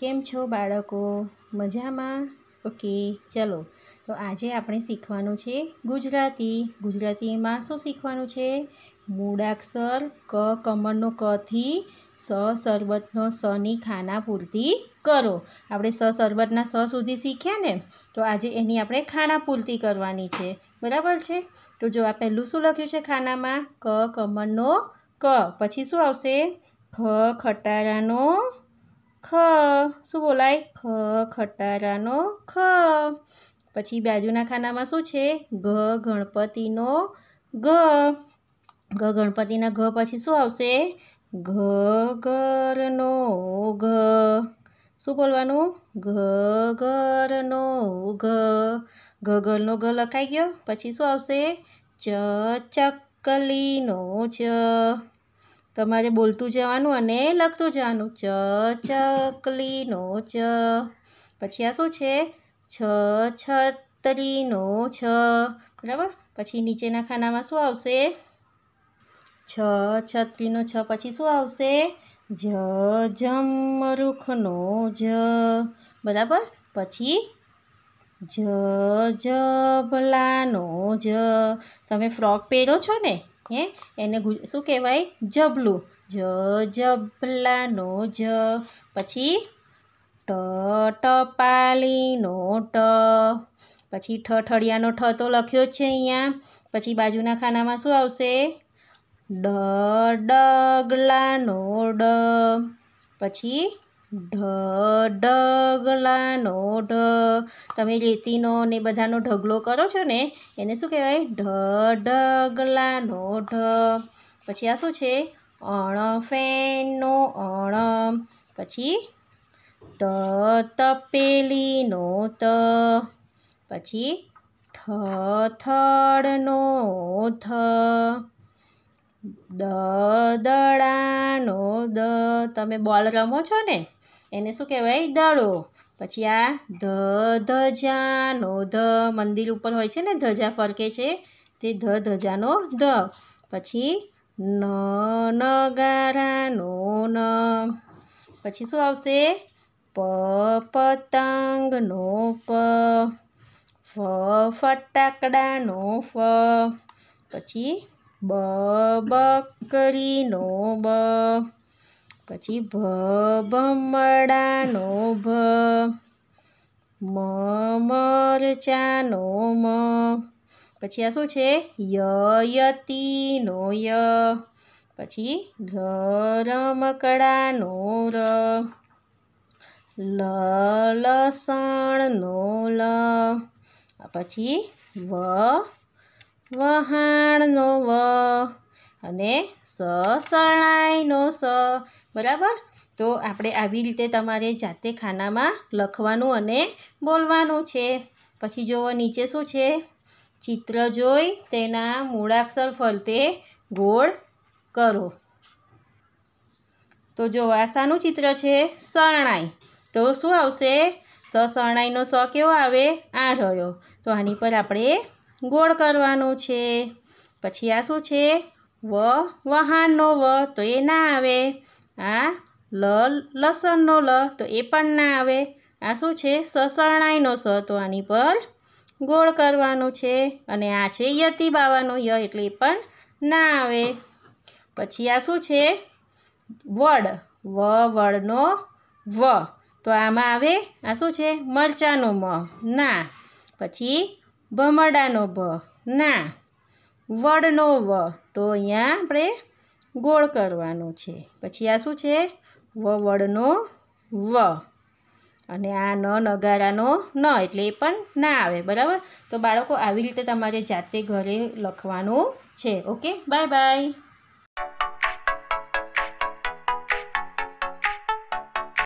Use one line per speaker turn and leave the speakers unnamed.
કેમ છો બાળકો મજામાં ઓકે ચલો તો આજે આપણે શીખવાનું છે ગુજરાતી ગુજરાતીમાં શું શીખવાનું છે મૂળાક્ષર ક કમરનો કથી સ સરબતનો સની ખાના પૂરતી કરો આપણે સ સરબતના સ સુધી શીખ્યા ને તો આજે એની આપણે ખાના પૂરતી કરવાની છે બરાબર છે તો જો આ પહેલું શું લખ્યું છે ખાનામાં ક કમરનો ક પછી શું આવશે ખ ખટારાનો ખ શું બોલાય ખ ખટારાનો ખ પછી બાજુના ખાનામાં શું છે ઘ ગણપતિનો ઘ ઘ ગણપતિના ઘ પછી શું આવશે ઘ ઘરનો ઘ શું બોલવાનું ઘ ઘરનો ઘ ઘ ઘરનો ઘ લખાઈ ગયો પછી શું આવશે ચ ચકલીનો ચ તમારે બોલતું જવાનું અને લખતું જવાનું ચ ચકલીનો ચ પછી આ શું છે છ છત્રીનો છ બરાબર પછી નીચેના ખાનામાં શું આવશે છ છત્રીનો છ પછી શું આવશે જ જમરૂખનો જ બરાબર પછી જ ભલાનો જ તમે ફ્રોક પહેરો છો ને હે એને શું કહેવાય જબલું જ જબલાનો જ પછી ટ ટપાલીનો ટ પછી ઠઠળિયાનો ઠ તો લખ્યો છે અહીંયા પછી બાજુના ખાનામાં શું આવશે ડ ડગલાનો ડ પછી ઢ ડગલાનો ઢ તમે રેતીનો ને બધાનો ઢગલો કરો છો ને એને શું કહેવાય ઢ ડગલાનો ઢ પછી આ શું છે અણ ફેનનો અણ પછી ત તપેલીનો ત પછી થ થડનો થ દ દડાનો દ તમે બોલ રમો છો ને એને શું કહેવાય દાડો પછી આ ધ ધજાનો ધ મંદિર ઉપર હોય છે ને ધજા ફરકે છે તે ધ ધજાનો ધ પછી ન નગારાનો ન પછી શું આવશે પ પતંગનો પ ફ ફટાકડાનો ફ પછી બ બકરીનો બ પછી ભ બમડાનો ભ મ મરચાનો મ પછી આ શું છે યયતીનો ય પછી ર રમકડાનો ર લ લસણનો લ પછી વ વહાણનો વ અને સ શરણાઈનો સ બરાબર તો આપણે આવી રીતે તમારે જાતે ખાનામાં લખવાનું અને બોલવાનું છે પછી જુઓ નીચે શું છે ચિત્ર જોઈ તેના મૂળાક્ષર ફરતે ગોળ કરો તો જો આ ચિત્ર છે શરણાઈ તો શું આવશે સ શરણાઈનો સ કેવો આવે આ રહ્યો તો આની પર આપણે ગોળ કરવાનું છે પછી આ શું છે વ વહાનનો વ તો એ ના આવે આ લ લસણનો લ તો એ પણ ના આવે આ શું છે સસરણાઈનો સ તો આની પર ગોળ કરવાનું છે અને આ છે યતિ બાવાનો ય એટલે એ પણ ના આવે પછી આ શું છે વડ વ વડનો વ તો આમાં આવે આ શું છે મરચાંનો મ ના પછી ભમરડાનો ભ ના વડનો વ તો અહીંયા આપણે ગોળ કરવાનો છે પછી આ શું છે વ વડનો વ અને આ ન નગારાનો ન એટલે એ પણ ના આવે બરાબર તો બાળકો આવી રીતે તમારે જાતે ઘરે લખવાનું છે ઓકે બાય બાય